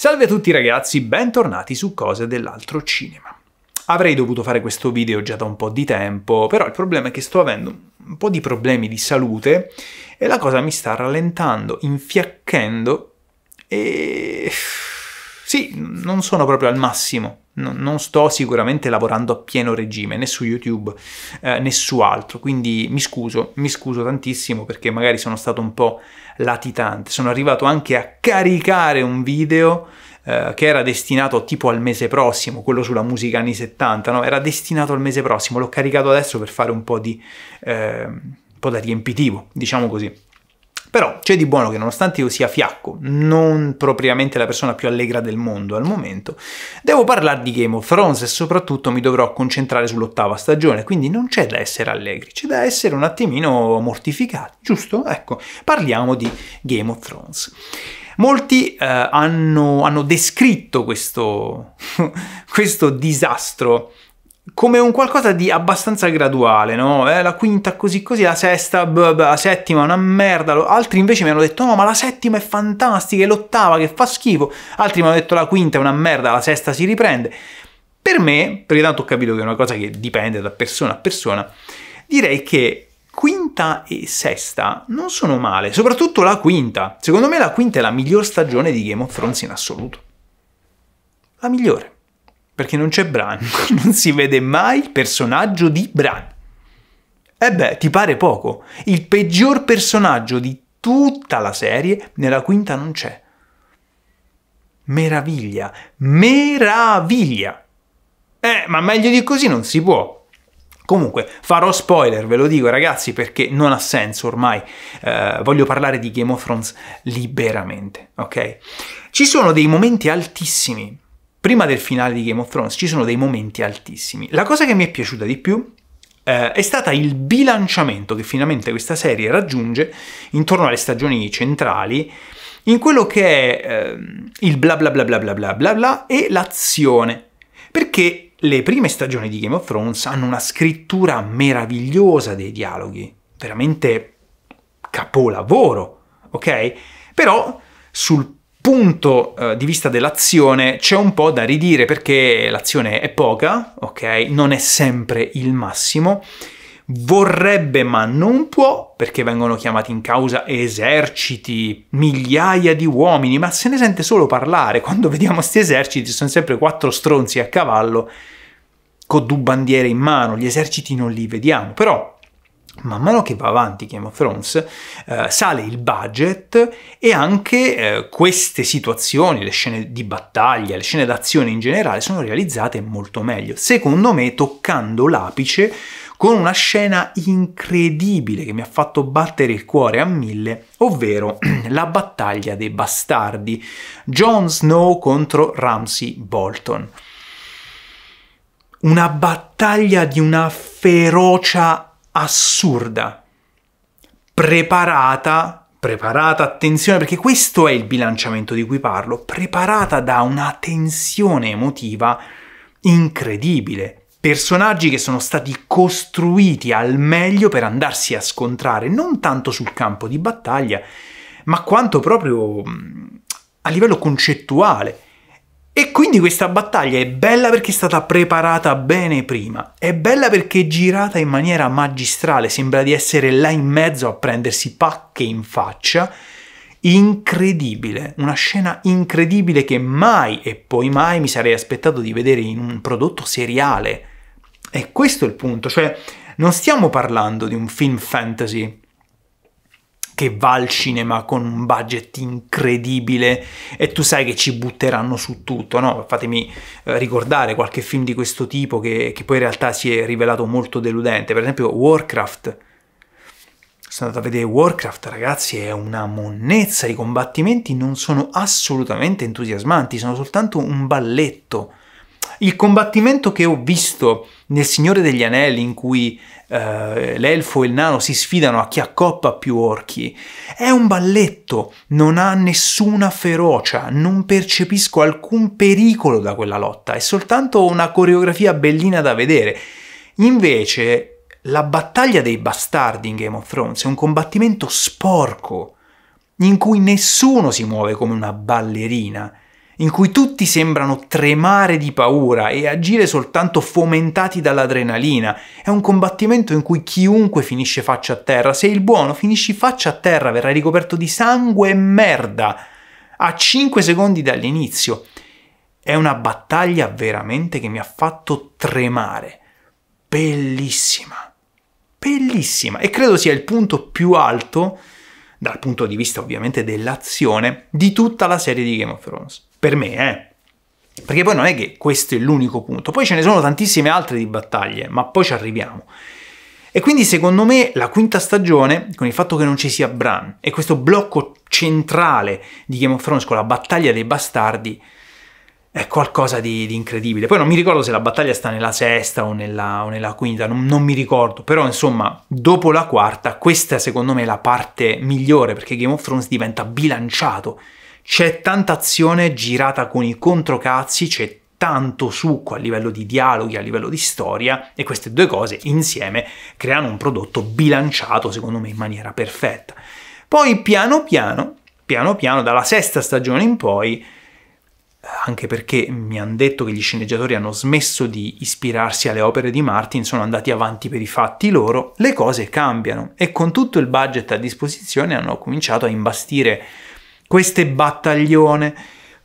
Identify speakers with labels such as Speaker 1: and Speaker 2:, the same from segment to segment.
Speaker 1: Salve a tutti ragazzi, bentornati su Cose dell'altro cinema. Avrei dovuto fare questo video già da un po' di tempo, però il problema è che sto avendo un po' di problemi di salute e la cosa mi sta rallentando, infiacchendo e sì, non sono proprio al massimo, non sto sicuramente lavorando a pieno regime né su YouTube eh, né su altro, quindi mi scuso, mi scuso tantissimo perché magari sono stato un po' latitante, sono arrivato anche a caricare un video eh, che era destinato tipo al mese prossimo, quello sulla musica anni 70, no? era destinato al mese prossimo, l'ho caricato adesso per fare un po' di, eh, un po' da riempitivo, diciamo così. Però c'è di buono che nonostante io sia fiacco, non propriamente la persona più allegra del mondo al momento, devo parlare di Game of Thrones e soprattutto mi dovrò concentrare sull'ottava stagione, quindi non c'è da essere allegri, c'è da essere un attimino mortificati, giusto? Ecco, parliamo di Game of Thrones. Molti eh, hanno, hanno, descritto questo, questo disastro come un qualcosa di abbastanza graduale, no? Eh, la quinta così così, la sesta, blah, blah, la settima è una merda, altri invece mi hanno detto no ma la settima è fantastica, è l'ottava che fa schifo, altri mi hanno detto la quinta è una merda, la sesta si riprende. Per me, perché tanto ho capito che è una cosa che dipende da persona a persona, direi che quinta e sesta non sono male, soprattutto la quinta. Secondo me la quinta è la miglior stagione di Game of Thrones in assoluto. La migliore. Perché non c'è Bran, non si vede mai il personaggio di Bran. E eh beh, ti pare poco. Il peggior personaggio di tutta la serie nella quinta non c'è. Meraviglia, meraviglia. Eh, ma meglio di così non si può. Comunque, farò spoiler, ve lo dico ragazzi, perché non ha senso ormai. Eh, voglio parlare di Game of Thrones liberamente, ok? Ci sono dei momenti altissimi prima del finale di Game of Thrones ci sono dei momenti altissimi. La cosa che mi è piaciuta di più eh, è stata il bilanciamento che finalmente questa serie raggiunge intorno alle stagioni centrali in quello che è eh, il bla bla bla bla bla bla bla bla e l'azione. Perché le prime stagioni di Game of Thrones hanno una scrittura meravigliosa dei dialoghi, veramente capolavoro, ok? Però sul punto eh, di vista dell'azione c'è un po' da ridire perché l'azione è poca, ok? Non è sempre il massimo. Vorrebbe ma non può, perché vengono chiamati in causa eserciti, migliaia di uomini, ma se ne sente solo parlare. Quando vediamo questi eserciti sono sempre quattro stronzi a cavallo con due bandiere in mano, gli eserciti non li vediamo, però Man mano che va avanti Game of Thrones eh, sale il budget e anche eh, queste situazioni, le scene di battaglia, le scene d'azione in generale sono realizzate molto meglio, secondo me toccando l'apice con una scena incredibile che mi ha fatto battere il cuore a mille, ovvero la battaglia dei bastardi, Jon Snow contro Ramsay Bolton. Una battaglia di una ferocia assurda, preparata, preparata, attenzione, perché questo è il bilanciamento di cui parlo, preparata da una tensione emotiva incredibile. Personaggi che sono stati costruiti al meglio per andarsi a scontrare non tanto sul campo di battaglia, ma quanto proprio mm, a livello concettuale. E quindi questa battaglia è bella perché è stata preparata bene prima, è bella perché è girata in maniera magistrale, sembra di essere là in mezzo a prendersi pacche in faccia. Incredibile, una scena incredibile che mai e poi mai mi sarei aspettato di vedere in un prodotto seriale. E questo è il punto, cioè non stiamo parlando di un film fantasy che va al cinema con un budget incredibile e tu sai che ci butteranno su tutto, no? Fatemi eh, ricordare qualche film di questo tipo che, che, poi in realtà si è rivelato molto deludente, per esempio Warcraft. Sono andato a vedere Warcraft, ragazzi, è una monnezza, i combattimenti non sono assolutamente entusiasmanti, sono soltanto un balletto. Il combattimento che ho visto nel Signore degli Anelli, in cui eh, l'elfo e il nano si sfidano a chi accoppa più orchi, è un balletto, non ha nessuna ferocia, non percepisco alcun pericolo da quella lotta, è soltanto una coreografia bellina da vedere. Invece, la battaglia dei bastardi in Game of Thrones è un combattimento sporco, in cui nessuno si muove come una ballerina in cui tutti sembrano tremare di paura e agire soltanto fomentati dall'adrenalina. È un combattimento in cui chiunque finisce faccia a terra. Se il buono, finisci faccia a terra, verrai ricoperto di sangue e merda a 5 secondi dall'inizio. È una battaglia veramente che mi ha fatto tremare. Bellissima. Bellissima. E credo sia il punto più alto, dal punto di vista ovviamente dell'azione, di tutta la serie di Game of Thrones. Per me, eh. Perché poi non è che questo è l'unico punto. Poi ce ne sono tantissime altre di battaglie, ma poi ci arriviamo. E quindi secondo me la quinta stagione, con il fatto che non ci sia Bran e questo blocco centrale di Game of Thrones con la battaglia dei bastardi, è qualcosa di, di incredibile. Poi non mi ricordo se la battaglia sta nella sesta o nella, o nella quinta, non, non mi ricordo, però insomma, dopo la quarta, questa secondo me è la parte migliore perché Game of Thrones diventa bilanciato c'è tanta azione girata con i controcazzi, c'è tanto succo a livello di dialoghi, a livello di storia, e queste due cose insieme creano un prodotto bilanciato, secondo me, in maniera perfetta. Poi piano piano, piano piano, dalla sesta stagione in poi, anche perché mi hanno detto che gli sceneggiatori hanno smesso di ispirarsi alle opere di Martin, sono andati avanti per i fatti loro, le cose cambiano e con tutto il budget a disposizione hanno cominciato a imbastire queste battaglione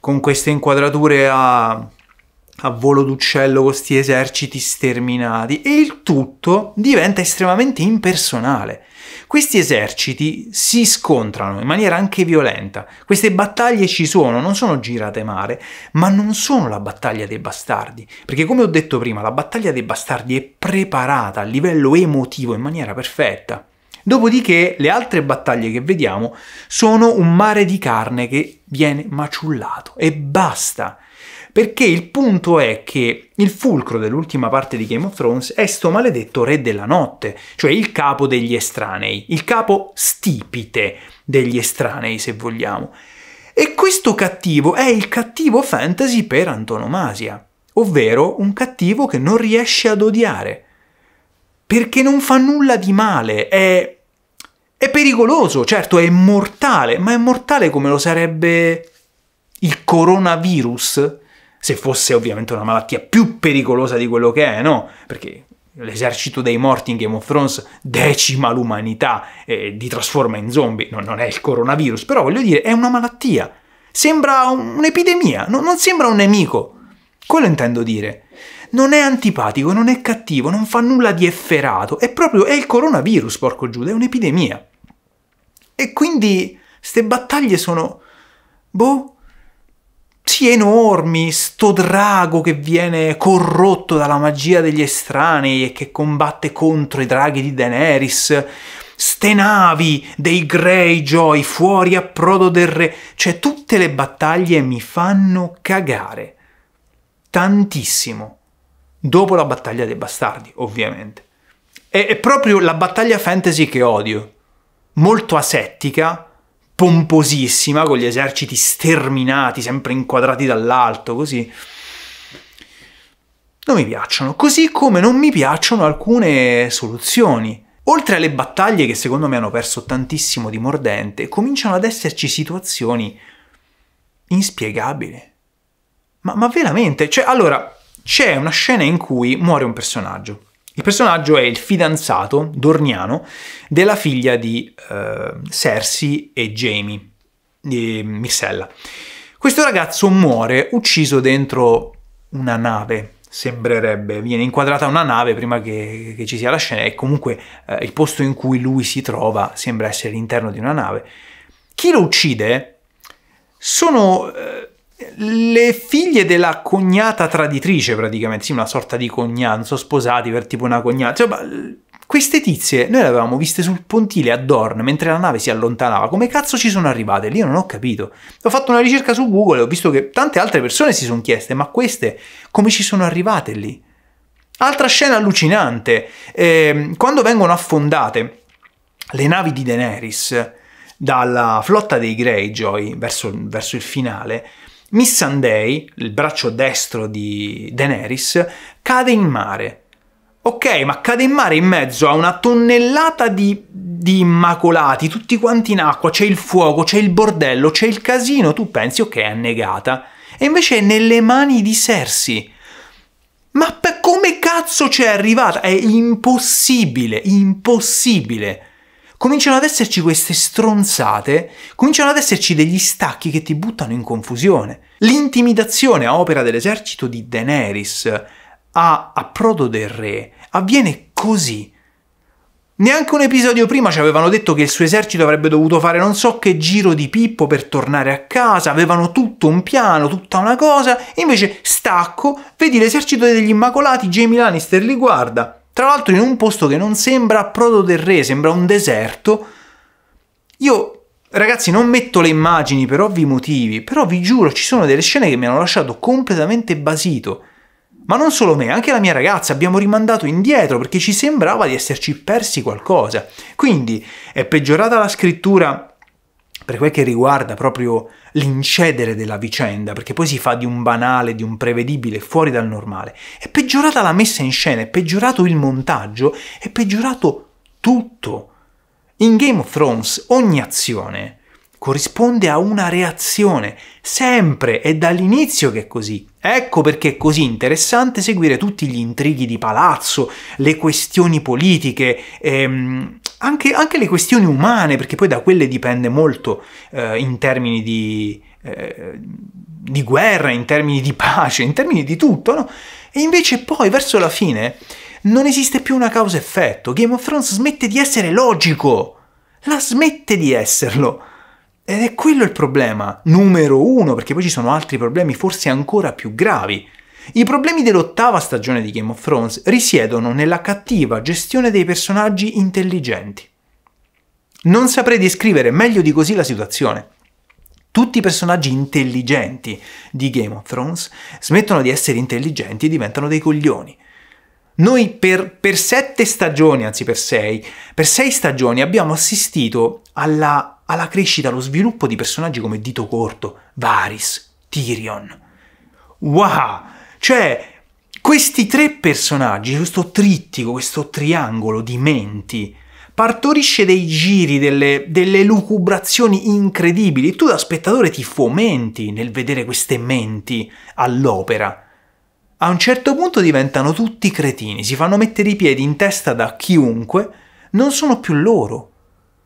Speaker 1: con queste inquadrature a, a volo d'uccello, con questi eserciti sterminati e il tutto diventa estremamente impersonale. Questi eserciti si scontrano in maniera anche violenta. Queste battaglie ci sono, non sono girate male, ma non sono la battaglia dei bastardi, perché come ho detto prima, la battaglia dei bastardi è preparata a livello emotivo in maniera perfetta. Dopodiché le altre battaglie che vediamo sono un mare di carne che viene maciullato e basta. Perché il punto è che il fulcro dell'ultima parte di Game of Thrones è sto maledetto re della notte, cioè il capo degli estranei, il capo stipite degli estranei se vogliamo. E questo cattivo è il cattivo fantasy per antonomasia, ovvero un cattivo che non riesce ad odiare, perché non fa nulla di male, è è pericoloso, certo, è mortale, ma è mortale come lo sarebbe il coronavirus, se fosse ovviamente una malattia più pericolosa di quello che è, no? Perché l'esercito dei morti in Game of Thrones decima l'umanità e eh, li trasforma in zombie, no, non è il coronavirus, però voglio dire, è una malattia. Sembra un'epidemia, no, non sembra un nemico. Quello intendo dire non è antipatico, non è cattivo, non fa nulla di efferato, è proprio è il coronavirus, porco Giuda, è un'epidemia. E quindi queste battaglie sono, boh, sì enormi, sto drago che viene corrotto dalla magia degli estranei e che combatte contro i draghi di Daenerys, ste navi dei Greyjoy fuori a prodo del re, cioè tutte le battaglie mi fanno cagare tantissimo dopo la battaglia dei bastardi, ovviamente. E, è proprio la battaglia fantasy che odio, molto asettica, pomposissima, con gli eserciti sterminati, sempre inquadrati dall'alto, così. Non mi piacciono, così come non mi piacciono alcune soluzioni. Oltre alle battaglie che secondo me hanno perso tantissimo di mordente, cominciano ad esserci situazioni inspiegabili. Ma, ma veramente, cioè, allora, c'è una scena in cui muore un personaggio. Il personaggio è il fidanzato, Dorniano, della figlia di eh, Cersei e Jamie, di Missella. Questo ragazzo muore ucciso dentro una nave, sembrerebbe, viene inquadrata una nave prima che, che ci sia la scena e comunque eh, il posto in cui lui si trova sembra essere l'interno di una nave. Chi lo uccide sono eh, le figlie della cognata traditrice, praticamente, sì, una sorta di cognata, sono sposati per tipo una cognata. Insomma, queste tizie noi le avevamo viste sul pontile a Dorn mentre la nave si allontanava. Come cazzo ci sono arrivate? Lì io non ho capito. Ho fatto una ricerca su Google e ho visto che tante altre persone si sono chieste: ma queste come ci sono arrivate lì? Altra scena allucinante. Eh, quando vengono affondate le navi di Daenerys dalla flotta dei Greyjoy verso, verso il finale, Missandei, il braccio destro di Daenerys, cade in mare. Ok, ma cade in mare in mezzo a una tonnellata di, di immacolati, tutti quanti in acqua, c'è il fuoco, c'è il bordello, c'è il casino, tu pensi ok è annegata. E invece è nelle mani di Cersei. Ma come cazzo c'è arrivata? È impossibile, impossibile cominciano ad esserci queste stronzate, cominciano ad esserci degli stacchi che ti buttano in confusione. L'intimidazione a opera dell'esercito di Daenerys a approdo del re avviene così. Neanche un episodio prima ci avevano detto che il suo esercito avrebbe dovuto fare non so che giro di pippo per tornare a casa, avevano tutto un piano, tutta una cosa, invece stacco, vedi l'esercito degli immacolati, Jamie Lannister li guarda, tra l'altro in un posto che non sembra Prodo del Re, sembra un deserto. Io Ragazzi, non metto le immagini per ovvi motivi, però vi giuro ci sono delle scene che mi hanno lasciato completamente basito. Ma non solo me, anche la mia ragazza abbiamo rimandato indietro perché ci sembrava di esserci persi qualcosa. Quindi è peggiorata la scrittura per quel che riguarda proprio l'incedere della vicenda, perché poi si fa di un banale, di un prevedibile, fuori dal normale. È peggiorata la messa in scena, è peggiorato il montaggio, è peggiorato tutto. In Game of Thrones ogni azione corrisponde a una reazione, sempre è dall'inizio che è così. Ecco perché è così interessante seguire tutti gli intrighi di palazzo, le questioni politiche, ehm, anche, anche, le questioni umane, perché poi da quelle dipende molto eh, in termini di, eh, di, guerra, in termini di pace, in termini di tutto, no? E invece poi, verso la fine, non esiste più una causa-effetto. Game of Thrones smette di essere logico! La smette di esserlo! Ed è quello il problema numero uno, perché poi ci sono altri problemi forse ancora più gravi. I problemi dell'ottava stagione di Game of Thrones risiedono nella cattiva gestione dei personaggi intelligenti. Non saprei descrivere meglio di così la situazione. Tutti i personaggi intelligenti di Game of Thrones smettono di essere intelligenti e diventano dei coglioni. Noi per, per sette stagioni, anzi per sei, per sei stagioni abbiamo assistito alla, alla crescita, allo sviluppo di personaggi come Dito Corto, Varys, Tyrion. Wow! Cioè, questi tre personaggi, questo trittico, questo triangolo di menti, partorisce dei giri, delle, delle lucubrazioni incredibili. Tu da spettatore ti fomenti nel vedere queste menti all'opera. A un certo punto diventano tutti cretini, si fanno mettere i piedi in testa da chiunque, non sono più loro.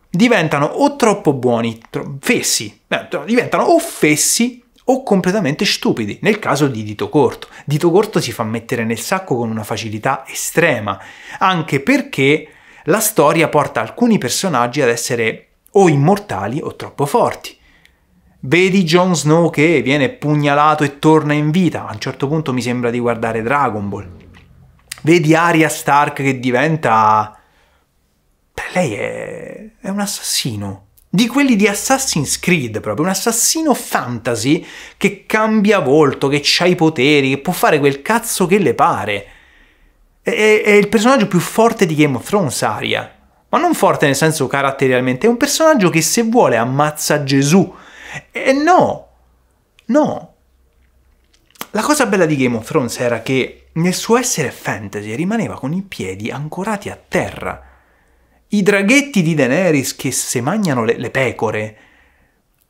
Speaker 1: Diventano o troppo buoni, tro- fessi, diventano o fessi o completamente stupidi, nel caso di dito corto. Dito corto si fa mettere nel sacco con una facilità estrema, anche perché la storia porta alcuni personaggi ad essere o immortali o troppo forti. Vedi Jon Snow che viene pugnalato e torna in vita, a un certo punto mi sembra di guardare Dragon Ball. Vedi Arya Stark che diventa... Beh, lei è... è un assassino di quelli di Assassin's Creed proprio, un assassino fantasy che cambia volto, che ha i poteri, che può fare quel cazzo che le pare. È, è il personaggio più forte di Game of Thrones, Aria. Ma non forte nel senso caratterialmente, è un personaggio che se vuole ammazza Gesù. E no, no. La cosa bella di Game of Thrones era che nel suo essere fantasy rimaneva con i piedi ancorati a terra i draghetti di Daenerys che se mangiano le, le pecore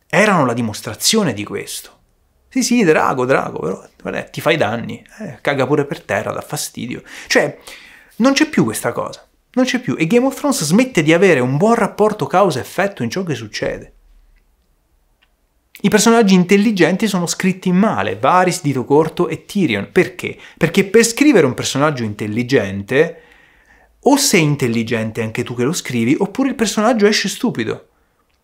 Speaker 1: erano la dimostrazione di questo. Sì, sì, drago, drago, però guarda, ti fai danni, eh, caga pure per terra, dà fastidio. Cioè, non c'è più questa cosa, non c'è più. E Game of Thrones smette di avere un buon rapporto causa-effetto in ciò che succede. I personaggi intelligenti sono scritti male, Varys, Dito Corto e Tyrion. Perché? Perché per scrivere un personaggio intelligente o sei intelligente anche tu che lo scrivi, oppure il personaggio esce stupido.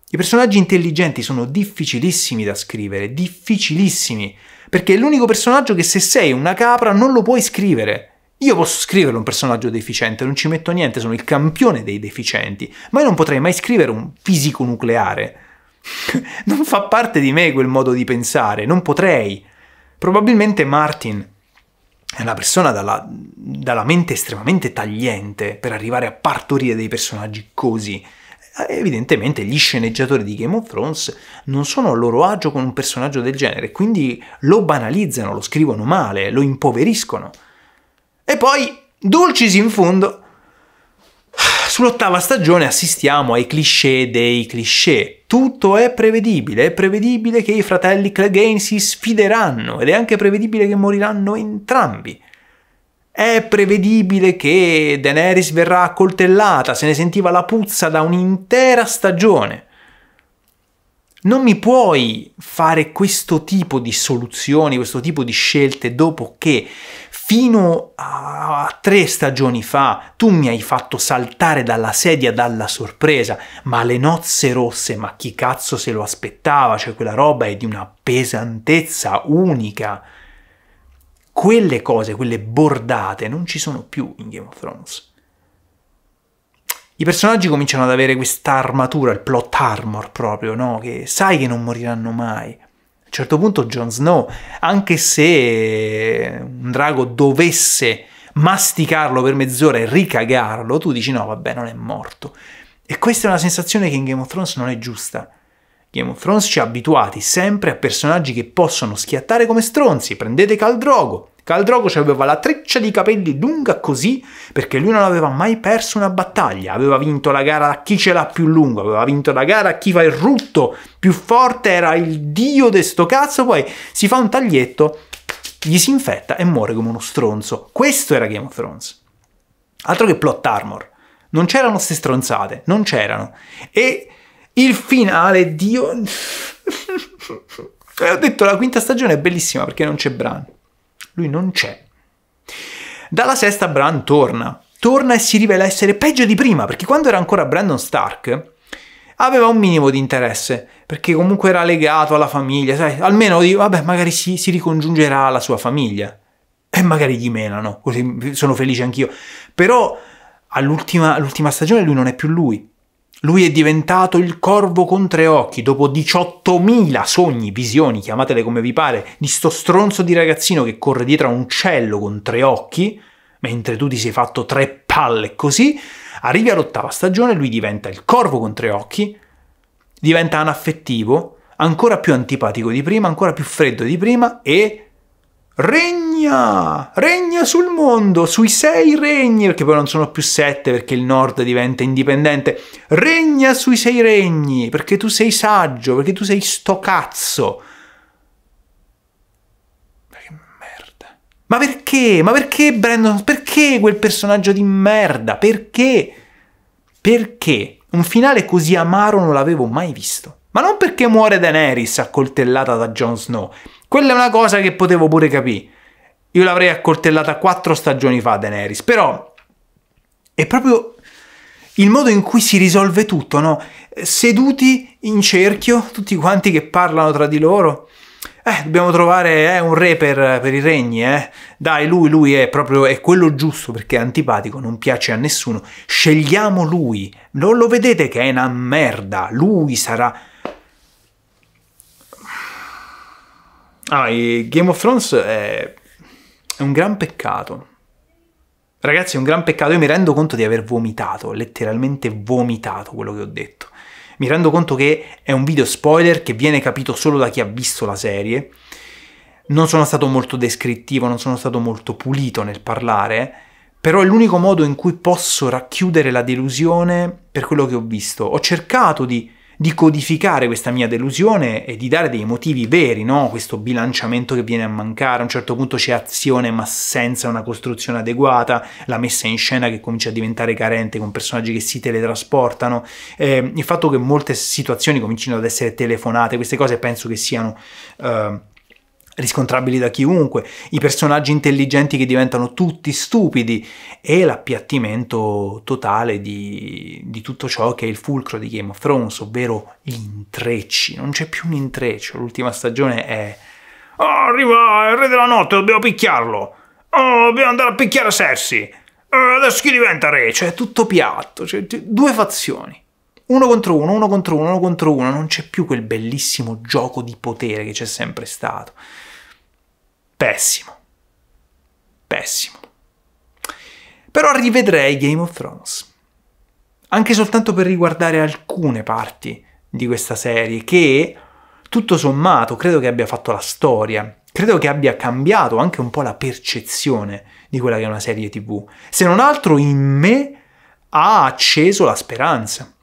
Speaker 1: I personaggi intelligenti sono difficilissimi da scrivere, difficilissimi, perché è l'unico personaggio che se sei una capra non lo puoi scrivere. Io posso scrivere un personaggio deficiente, non ci metto niente, sono il campione dei deficienti, ma io non potrei mai scrivere un fisico nucleare. non fa parte di me quel modo di pensare, non potrei. Probabilmente Martin è una persona dalla, dalla, mente estremamente tagliente per arrivare a partorire dei personaggi così. Eh, evidentemente gli sceneggiatori di Game of Thrones non sono a loro agio con un personaggio del genere, quindi lo banalizzano, lo scrivono male, lo impoveriscono. E poi, dulcis in fondo, Sull'ottava stagione assistiamo ai cliché dei cliché. Tutto è prevedibile, è prevedibile che i fratelli Clegane si sfideranno ed è anche prevedibile che moriranno entrambi. È prevedibile che Daenerys verrà accoltellata, se ne sentiva la puzza da un'intera stagione. Non mi puoi fare questo tipo di soluzioni, questo tipo di scelte dopo che fino a tre stagioni fa tu mi hai fatto saltare dalla sedia dalla sorpresa, ma le nozze rosse, ma chi cazzo se lo aspettava? Cioè quella roba è di una pesantezza unica. Quelle cose, quelle bordate, non ci sono più in Game of Thrones. I personaggi cominciano ad avere questa armatura, il plot armor proprio, no? Che sai che non moriranno mai a un certo punto Jon Snow, anche se un drago dovesse masticarlo per mezz'ora e ricagarlo, tu dici no, vabbè, non è morto. E questa è una sensazione che in Game of Thrones non è giusta. Game of Thrones ci ha abituati sempre a personaggi che possono schiattare come stronzi, prendete Caldrogo, Caldrogo aveva la treccia di capelli lunga così perché lui non aveva mai perso una battaglia, aveva vinto la gara a chi ce l'ha più lunga, aveva vinto la gara a chi fa il rutto più forte, era il dio de sto cazzo, poi si fa un taglietto, gli si infetta e muore come uno stronzo. Questo era Game of Thrones. Altro che plot armor. Non c'erano ste stronzate, non c'erano. E il finale, Dio... ho detto la quinta stagione è bellissima perché non c'è Bran. Lui non c'è. Dalla sesta Bran torna. Torna e si rivela essere peggio di prima, perché quando era ancora Brandon Stark aveva un minimo di interesse, perché comunque era legato alla famiglia, sai, almeno vabbè, magari si, si ricongiungerà alla sua famiglia. E magari gli menano, così sono felice anch'io. Però all'ultima, all'ultima stagione lui non è più lui. Lui è diventato il corvo con tre occhi dopo 18.000 sogni, visioni, chiamatele come vi pare, di sto stronzo di ragazzino che corre dietro a un uccello con tre occhi, mentre tu ti sei fatto tre palle così. Arrivi all'ottava stagione, lui diventa il corvo con tre occhi, diventa anaffettivo, ancora più antipatico di prima, ancora più freddo di prima e Regna! Regna sul mondo, sui sei regni, perché poi non sono più sette perché il nord diventa indipendente. Regna sui sei regni, perché tu sei saggio, perché tu sei sto cazzo. Ma che merda. Ma perché? Ma perché Brandon? Perché quel personaggio di merda? Perché? Perché? Un finale così amaro non l'avevo mai visto. Ma non perché muore Daenerys accoltellata da Jon Snow, quella è una cosa che potevo pure capire. Io l'avrei accoltellata quattro stagioni fa, Daenerys. Però è proprio il modo in cui si risolve tutto, no? Seduti in cerchio, tutti quanti che parlano tra di loro. Eh, dobbiamo trovare eh, un re per, per, i regni, eh. Dai, lui, lui è proprio è quello giusto perché è antipatico, non piace a nessuno. Scegliamo lui. Non lo vedete che è una merda. Lui sarà Ah, Game of Thrones è... è un gran peccato. Ragazzi, è un gran peccato. Io mi rendo conto di aver vomitato, letteralmente vomitato quello che ho detto. Mi rendo conto che è un video spoiler che viene capito solo da chi ha visto la serie. Non sono stato molto descrittivo, non sono stato molto pulito nel parlare, però è l'unico modo in cui posso racchiudere la delusione per quello che ho visto. Ho cercato di di codificare questa mia delusione e di dare dei motivi veri, no? questo bilanciamento che viene a mancare, a un certo punto c'è azione ma senza una costruzione adeguata, la messa in scena che comincia a diventare carente con personaggi che si teletrasportano, eh, il fatto che molte situazioni cominciano ad essere telefonate, queste cose penso che siano... Eh, riscontrabili da chiunque, i personaggi intelligenti che diventano tutti stupidi e l'appiattimento totale di, di, tutto ciò che è il fulcro di Game of Thrones, ovvero gli intrecci. Non c'è più un intreccio, l'ultima stagione è... Oh, arriva il re della notte, dobbiamo picchiarlo! Oh, dobbiamo andare a picchiare Cersei! Oh, adesso chi diventa re? Cioè, è tutto piatto, cioè, cioè, due fazioni uno contro uno, uno contro uno, uno contro uno, non c'è più quel bellissimo gioco di potere che c'è sempre stato. Pessimo. Pessimo. Però rivedrei Game of Thrones. Anche soltanto per riguardare alcune parti di questa serie che, tutto sommato, credo che abbia fatto la storia. Credo che abbia cambiato anche un po' la percezione di quella che è una serie tv. Se non altro in me ha acceso la speranza.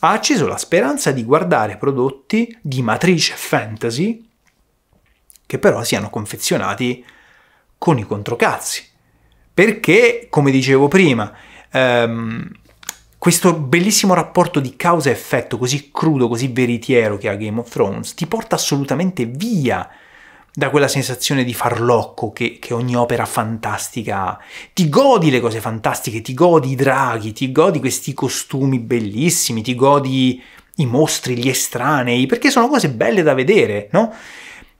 Speaker 1: Ha acceso la speranza di guardare prodotti di matrice fantasy che però siano confezionati con i controcazzi. Perché, come dicevo prima, ehm, questo bellissimo rapporto di causa-effetto così crudo, così veritiero che ha Game of Thrones, ti porta assolutamente via da quella sensazione di farlocco che, che, ogni opera fantastica ha. Ti godi le cose fantastiche, ti godi i draghi, ti godi questi costumi bellissimi, ti godi i mostri, gli estranei, perché sono cose belle da vedere, no?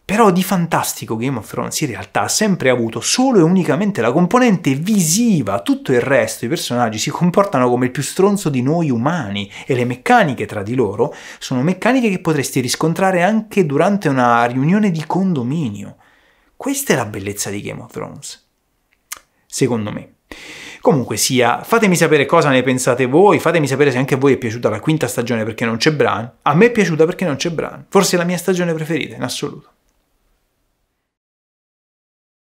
Speaker 1: Però di fantastico Game of Thrones in realtà ha sempre avuto solo e unicamente la componente visiva, tutto il resto, i personaggi si comportano come il più stronzo di noi umani e le meccaniche tra di loro sono meccaniche che potresti riscontrare anche durante una riunione di condominio. Questa è la bellezza di Game of Thrones, secondo me. Comunque sia, fatemi sapere cosa ne pensate voi, fatemi sapere se anche a voi è piaciuta la quinta stagione perché non c'è Bran. A me è piaciuta perché non c'è Bran, forse è la mia stagione preferita in assoluto.